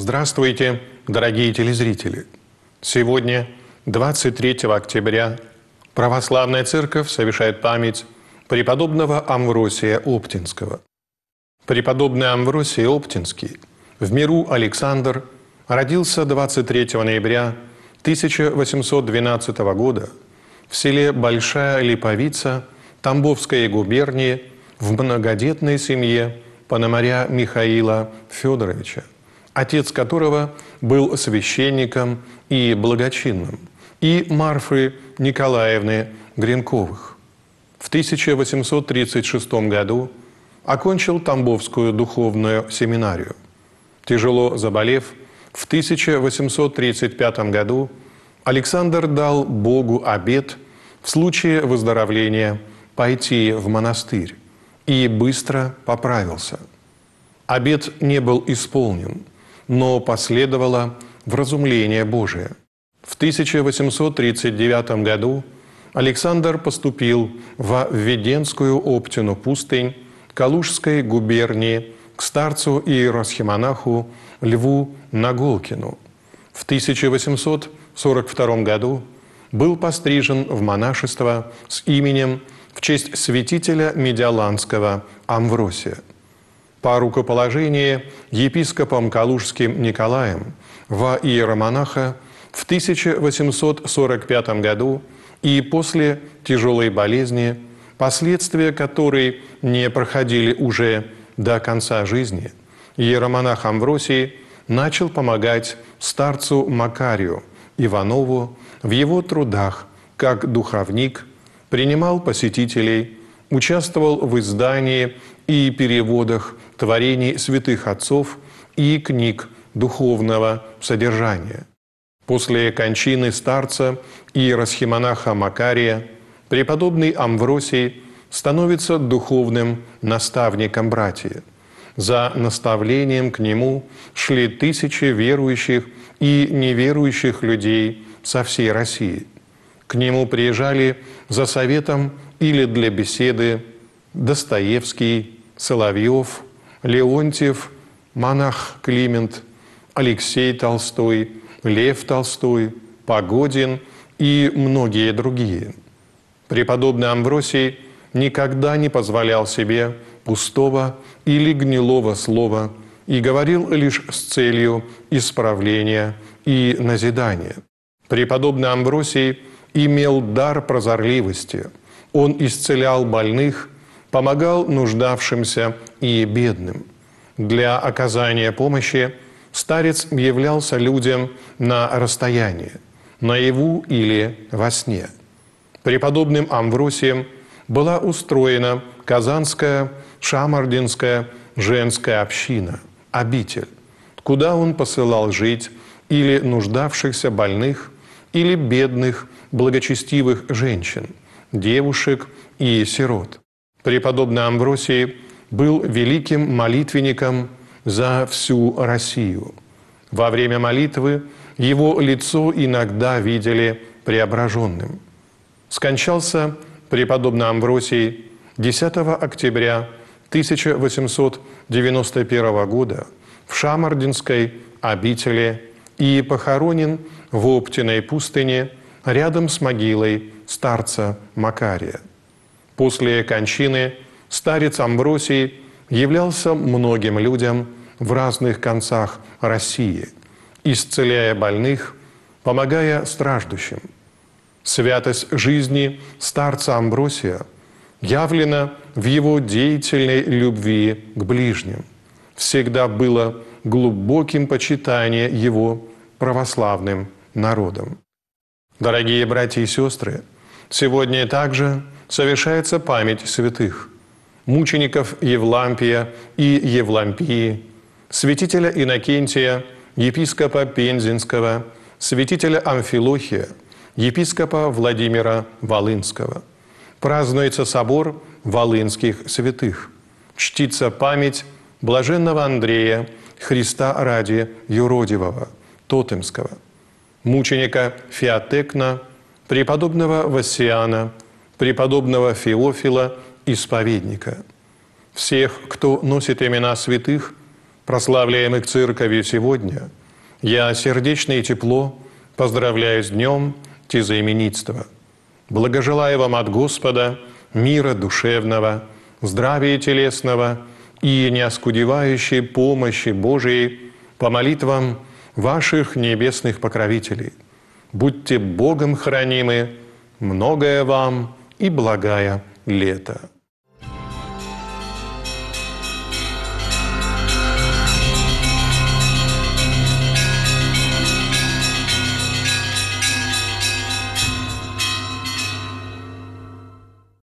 Здравствуйте, дорогие телезрители! Сегодня, 23 октября, Православная Церковь совершает память преподобного Амвросия Оптинского. Преподобный Амвросий Оптинский в миру Александр родился 23 ноября 1812 года в селе Большая Липовица Тамбовской губернии в многодетной семье Пономаря Михаила Федоровича – отец которого был священником и благочинным, и Марфы Николаевны Гринковых. В 1836 году окончил Тамбовскую духовную семинарию. Тяжело заболев, в 1835 году Александр дал Богу обет в случае выздоровления пойти в монастырь и быстро поправился. Обет не был исполнен – но последовало вразумление Божие. В 1839 году Александр поступил в Веденскую оптину пустынь Калужской губернии к старцу и иеросхимонаху Льву Наголкину. В 1842 году был пострижен в монашество с именем в честь святителя Медиаланского Амвросия – по рукоположению епископом Калужским Николаем во иеромонаха в 1845 году и после тяжелой болезни, последствия которой не проходили уже до конца жизни, иеромонах Амвросий начал помогать старцу Макарию Иванову в его трудах как духовник, принимал посетителей, участвовал в издании и переводах творений святых отцов и книг духовного содержания. После кончины старца и расхимонаха Макария преподобный Амвросий становится духовным наставником братья. За наставлением к нему шли тысячи верующих и неверующих людей со всей России. К нему приезжали за советом или для беседы Достоевский, Соловьев, Леонтьев, монах Климент, Алексей Толстой, Лев Толстой, Погодин и многие другие. Преподобный Амвросий никогда не позволял себе пустого или гнилого слова и говорил лишь с целью исправления и назидания. Преподобный Амвросий имел дар прозорливости. Он исцелял больных – помогал нуждавшимся и бедным. Для оказания помощи старец являлся людям на расстоянии, наяву или во сне. Преподобным Амвросием была устроена Казанская Шамардинская женская община, обитель, куда он посылал жить или нуждавшихся больных, или бедных, благочестивых женщин, девушек и сирот преподобный Амвросий был великим молитвенником за всю Россию. Во время молитвы его лицо иногда видели преображенным. Скончался преподобный Амвросий 10 октября 1891 года в Шамардинской обители и похоронен в Оптиной пустыне рядом с могилой старца Макария. После кончины старец Амвросий являлся многим людям в разных концах России, исцеляя больных, помогая страждущим. Святость жизни старца Амбросия явлена в его деятельной любви к ближним. Всегда было глубоким почитание его православным народом. Дорогие братья и сестры, сегодня также – совершается память святых, мучеников Евлампия и Евлампии, святителя Иннокентия, епископа Пензенского, святителя Амфилохия, епископа Владимира Волынского. Празднуется собор Волынских святых. Чтится память блаженного Андрея, Христа ради Юродивого, Тотемского, мученика Феотекна, преподобного Васиана преподобного Феофила, исповедника. Всех, кто носит имена святых, прославляемых церковью сегодня, я сердечно и тепло поздравляю с днем тезаименитства. Благожелаю вам от Господа мира душевного, здравия телесного и неоскудевающей помощи Божией по молитвам ваших небесных покровителей. Будьте Богом хранимы, многое вам – и благая лето.